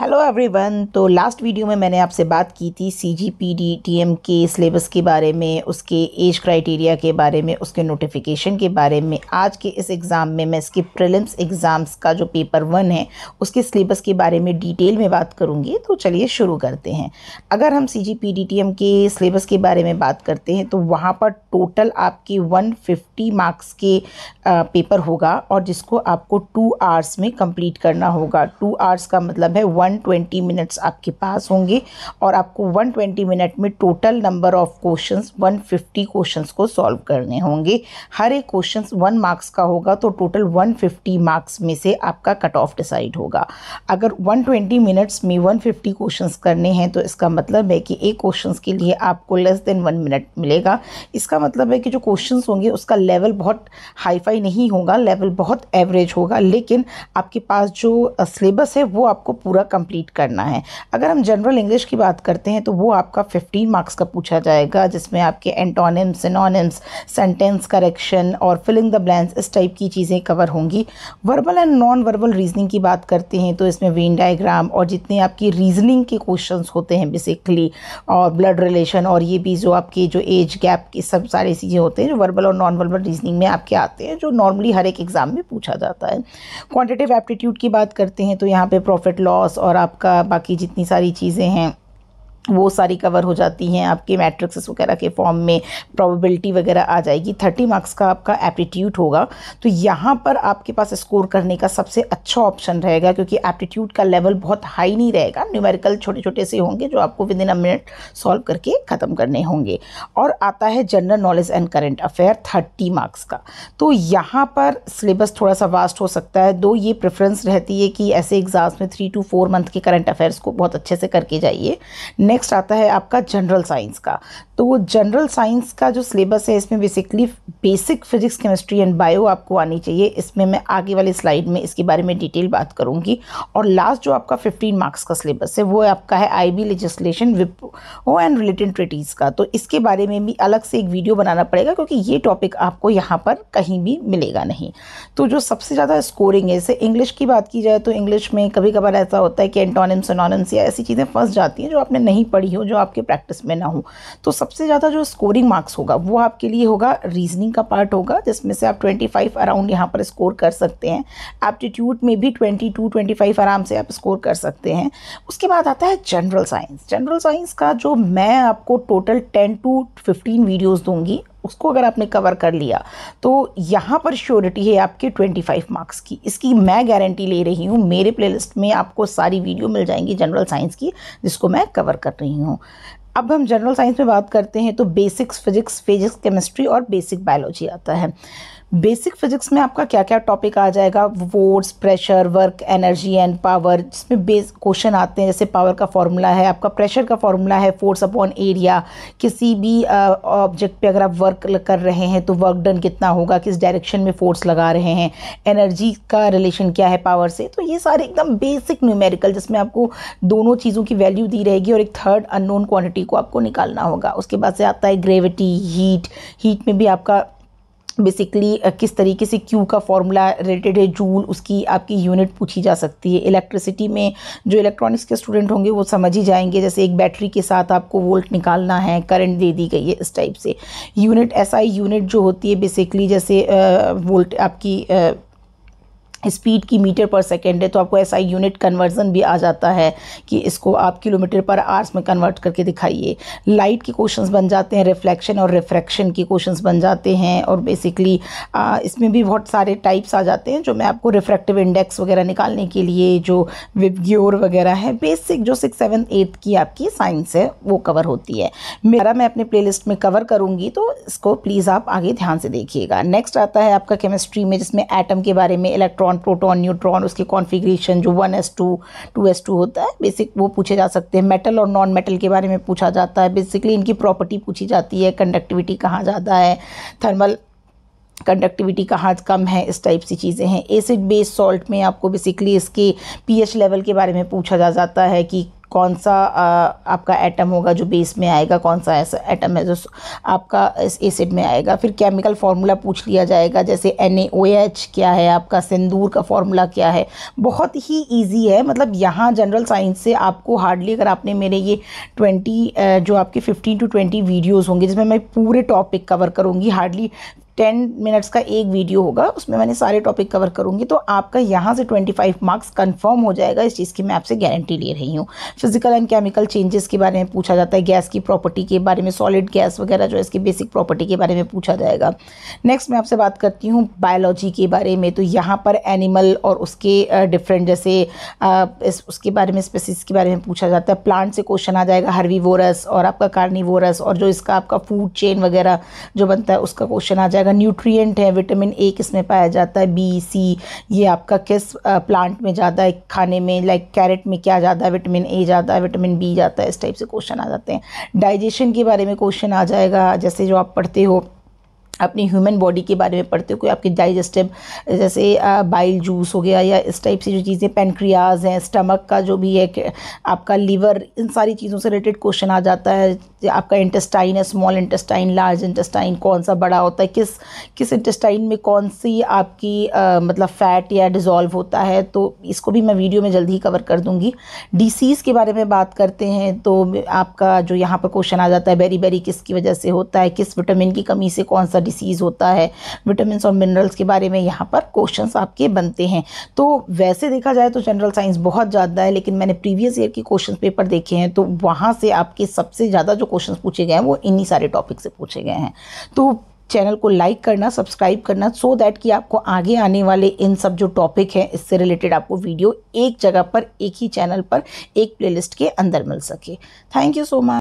hello everyone तो last video में मैंने आपसे बात की थी C G P D T M के सिलेबस के बारे में उसके एज क्राइटेरिया के बारे में उसके नोटिफिकेशन के बारे में आज के इस एग्ज़ाम में मैं इसके प्रिलिम्स एग्ज़ाम्स का जो पेपर वन है उसके सिलेबस के बारे में डिटेल में बात करूँगी तो चलिए शुरू करते हैं अगर हम C G P D T M के सिलेबस के बारे में बात करते हैं तो वहाँ पर टोटल आपके वन फिफ्टी मार्क्स के पेपर होगा और जिसको आपको टू आवर्स में कम्प्लीट करना होगा टू आवर्स का मतलब है वन 120 मिनट्स आपके पास होंगे और आपको 120 मिनट में total number of questions 150 questions को सॉल्व करने होंगे हर एक क्वेश्चन वन मार्क्स का होगा तो टोटल 150 मार्क्स में से आपका कट ऑफ डिसाइड होगा अगर 120 मिनट्स में 150 फिफ्टी करने हैं तो इसका मतलब है कि एक क्वेश्चन के लिए आपको लेस देन वन मिनट मिलेगा इसका मतलब है कि जो क्वेश्चन होंगे उसका लेवल बहुत हाईफाई नहीं होगा लेवल बहुत एवरेज होगा लेकिन आपके पास जो सिलेबस है वो आपको पूरा कंप्लीट करना है अगर हम जनरल इंग्लिश की बात करते हैं तो वो आपका फिफ्टीन मार्क्स का पूछा जाएगा जिसमें आपके एंटोनिम्स सिनोनिम्स सेंटेंस करेक्शन और फिलिंग द ब्लैंक्स इस टाइप की चीज़ें कवर होंगी verbal and non verbal reasoning की बात करते हैं तो इसमें वेन डायग्राम और जितने आपकी रीजनिंग के क्वेश्चन होते हैं बेसिकली और ब्लड रिलेशन और ये भी जो आपके जो एज गैप की सब सारी चीज़ें होते हैं जो वर्बल और नॉन वर्बल रीजनिंग में आपके आते हैं जो नॉर्मली हर एक एग्ज़ाम में पूछा जाता है क्वान्टिटिव एप्टीट्यूड की बात करते हैं तो यहाँ पे प्रॉफिट लॉस और और आपका बाकी जितनी सारी चीज़ें हैं वो सारी कवर हो जाती हैं आपके मैट्रिक्स वगैरह के फॉर्म में प्रोबेबिलिटी वगैरह आ जाएगी थर्टी मार्क्स का आपका एप्टीट्यूड होगा तो यहाँ पर आपके पास स्कोर करने का सबसे अच्छा ऑप्शन रहेगा क्योंकि एप्टीट्यूड का लेवल बहुत हाई नहीं रहेगा न्यूमेरिकल छोटे छोटे से होंगे जो आपको within a minute solve करके ख़त्म करने होंगे और आता है general knowledge and current affair thirty marks का तो यहाँ पर सिलेबस थोड़ा सा वास्ट हो सकता है दो ये प्रेफरेंस रहती है कि ऐसे एग्ज़ाम्स में थ्री टू फोर मंथ के करंट अफेयर्स को बहुत अच्छे से करके जाइए नेक्स्ट आता है आपका जनरल साइंस का तो वो जनरल साइंस का जो सिलेबस है इसमें basically basic physics chemistry and bio आपको आनी चाहिए इसमें मैं आगे वाली स्लाइड में इसके बारे में डिटेल बात करूंगी और लास्ट जो आपका फिफ्टीन मार्क्स का सिलेबस है वो आपका है आई बी लेजिस्लेशन विपो एंड रिलेटेड ट्रिटीज़ का तो इसके बारे में भी अलग से एक वीडियो बनाना पड़ेगा क्योंकि ये टॉपिक आपको यहाँ पर कहीं भी मिलेगा नहीं तो जो सबसे ज़्यादा स्कोरिंग है जैसे इंग्लिश की बात की जाए तो इंग्लिश में कभी कभार ऐसा होता है कि एंटोनिम्स सोनोनिम्स या ऐसी चीज़ें फंस जाती हैं जो आपने नहीं नहीं पढ़ी हो जो आपके प्रैक्टिस में ना हो तो सबसे ज़्यादा जो स्कोरिंग मार्क्स होगा वो आपके लिए होगा रीजनिंग का पार्ट होगा जिसमें से आप ट्वेंटी फाइव अराउंड यहाँ पर स्कोर कर सकते हैं एप्टीट्यूड में भी ट्वेंटी टू ट्वेंटी फाइव आराम से आप स्कोर कर सकते हैं उसके बाद आता है जनरल साइंस जनरल साइंस का जो मैं आपको total ten two fifteen videos दूँगी उसको अगर आपने कवर कर लिया तो यहाँ पर श्योरिटी है आपके 25 मार्क्स की इसकी मैं गारंटी ले रही हूँ मेरे प्लेलिस्ट में आपको सारी वीडियो मिल जाएंगी जनरल साइंस की जिसको मैं कवर कर रही हूँ अब हम जनरल साइंस में बात करते हैं तो बेसिक्स फिजिक्स फिजिक्स केमिस्ट्री और बेसिक बायोलॉजी आता है बेसिक फिजिक्स में आपका क्या क्या टॉपिक आ जाएगा force pressure work energy and power जिसमें बेस क्वेश्चन आते हैं जैसे पावर का फॉर्मूला है आपका प्रेशर का फॉर्मूला है फोर्स अपॉन एरिया किसी भी ऑब्जेक्ट uh, पे अगर आप वर्क कर रहे हैं तो वर्क डन कितना होगा किस डायरेक्शन में फोर्स लगा रहे हैं एनर्जी का रिलेशन क्या है पावर से तो ये सारे एकदम बेसिक न्यूमेरिकल जिसमें आपको दोनों चीज़ों की वैल्यू दी रहेगी और एक थर्ड अननोन क्वान्टिटी को आपको निकालना होगा उसके बाद से आता है ग्रेविटी हीट हीट में भी आपका बेसिकली uh, किस तरीके से क्यू का फॉर्मूला रिलेटेड है जूल उसकी आपकी यूनिट पूछी जा सकती है इलेक्ट्रिसिटी में जो इलेक्ट्रॉनिक्स के स्टूडेंट होंगे वो समझ ही जाएंगे जैसे एक बैटरी के साथ आपको वोल्ट निकालना है करंट दे दी गई है इस टाइप से यूनिट एसआई यूनिट जो होती है बेसिकली जैसे वोल्ट uh, आपकी uh, स्पीड की मीटर पर सेकेंड है तो आपको ऐसा यूनिट कन्वर्जन भी आ जाता है कि इसको आप किलोमीटर पर आवर्स में कन्वर्ट करके दिखाइए लाइट के क्वेश्चंस बन जाते हैं रिफ्लेक्शन और रिफ्रैक्शन के क्वेश्चंस बन जाते हैं और बेसिकली आ, इसमें भी बहुत सारे टाइप्स आ जाते हैं जो मैं आपको रिफ्रैक्टिव इंडेक्स वगैरह निकालने के लिए जो विबग्योर वगैरह है बेसिक जो सिक्स सेवन एट्थ की आपकी साइंस है वो कवर होती है मेरा मैं अपने प्ले में कवर करूँगी तो इसको प्लीज़ आप आगे ध्यान से देखिएगा नेक्स्ट आता है आपका केमिस्ट्री में जिसमें एटम के बारे में इलेक्ट्रॉन इलेक्ट्रॉन प्रोटॉन न्यूट्रॉन उसकी कॉन्फिग्रेशन जो one S two two S two होता है बेसिक वो पूछे जा सकते हैं मेटल और नॉन मेटल के बारे में पूछा जाता है बेसिकली इनकी प्रॉपर्टी पूछी जाती है कंडक्टिविटी कहाँ ज़्यादा है थर्मल कंडक्टिविटी कहाँ कम है इस टाइप सी चीज़ें हैं एसिड बेस सॉल्ट में आपको बेसिकली इसके पीएच लेवल के बारे में पूछा जा जाता है कि कौन सा आ, आपका एटम होगा जो बेस में आएगा कौन सा ऐसा एटम है जो आपका एसिड में आएगा फिर केमिकल फार्मूला पूछ लिया जाएगा जैसे एन क्या है आपका सिंदूर का फार्मूला क्या है बहुत ही ईजी है मतलब यहाँ जनरल साइंस से आपको हार्डली अगर आपने मेरे ये ट्वेंटी जो आपके फिफ्टीन टू ट्वेंटी वीडियोज़ होंगे जिसमें मैं पूरे टॉपिक कवर करूँगी हार्डली टेन मिनट्स का एक वीडियो होगा उसमें मैंने सारे टॉपिक कवर करूँगी तो आपका यहाँ से ट्वेंटी फाइव मार्क्स कन्फर्म हो जाएगा इस चीज़ की मैं आपसे गारंटी ले रही हूँ फिजिकल एंड केमिकल चेंजेस के बारे में पूछा जाता है गैस की प्रॉपर्टी के बारे में सॉलिड गैस वगैरह जो है इसकी बेसिक प्रॉपर्टी के बारे में पूछा जाएगा नेक्स्ट मैं आपसे बात करती हूँ बायोलॉजी के बारे में तो यहाँ पर एनिमल और उसके डिफरेंट जैसे उसके बारे में स्पेसिस के बारे में पूछा जाता है प्लांट से क्वेश्चन आ जाएगा हरवी और आपका कार्निवोरस और जो इसका आपका फूड चेन वगैरह जो बनता है उसका क्वेश्चन आ जाएगा का न्यूट्रिएंट है विटामिन ए किसमें पाया जाता है बी सी ये आपका किस प्लांट में ज़्यादा है खाने में लाइक कैरेट में क्या ज़्यादा है विटामिन ए ज़्यादा है विटामिन बी ज़्यादा है इस टाइप से क्वेश्चन आ जाते हैं डाइजेशन के बारे में क्वेश्चन आ जाएगा जैसे जो आप पढ़ते हो अपनी ह्यूमन बॉडी के बारे में पढ़ते हो कोई आपके डाइजेस्टिव जैसे बाइल जूस हो गया या इस टाइप से जो चीज़ें पेनक्रियाज हैं स्टमक का जो भी है आपका लीवर इन सारी चीज़ों से रिलेटेड क्वेश्चन आ जाता है आपका इंटेस्टाइन है स्मॉल इंटेस्टाइन लार्ज इंटेस्टाइन कौन सा बड़ा होता है किस किस इंटेस्टाइन में कौन सी आपकी आ, मतलब फ़ैट या डिज़ोल्व होता है तो इसको भी मैं वीडियो में जल्दी ही कवर कर दूँगी डिसीज़ के बारे में बात करते हैं तो आपका जो यहाँ पर क्वेश्चन आ जाता है बेरी बेरी किसकी वजह से होता है किस विटामिन की कमी से कौन सा डिसीज़ होता है विटामिन और मिनरल्स के बारे में यहाँ पर क्वेश्चन आपके बनते हैं तो वैसे देखा जाए तो जनरल साइंस बहुत ज़्यादा है लेकिन मैंने प्रीवियस ईयर के क्वेश्चन पेपर देखे हैं तो वहाँ से आपके सबसे ज़्यादा जो क्वेश्चन पूछे गए हैं वो इन्हीं सारे टॉपिक से पूछे गए हैं तो चैनल को लाइक करना सब्सक्राइब करना सो so दैट कि आपको आगे आने वाले इन सब जो टॉपिक हैं इससे रिलेटेड आपको वीडियो एक जगह पर एक ही चैनल पर एक प्लेलिस्ट के अंदर मिल सके थैंक यू सो मच